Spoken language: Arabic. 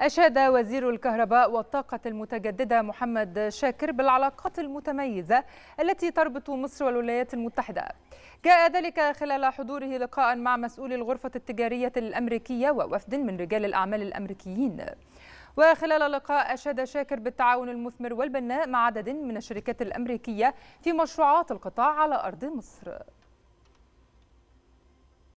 أشاد وزير الكهرباء والطاقة المتجددة محمد شاكر بالعلاقات المتميزة التي تربط مصر والولايات المتحدة. جاء ذلك خلال حضوره لقاء مع مسؤولي الغرفة التجارية الأمريكية ووفد من رجال الأعمال الأمريكيين. وخلال اللقاء أشاد شاكر بالتعاون المثمر والبناء مع عدد من الشركات الأمريكية في مشروعات القطاع على أرض مصر.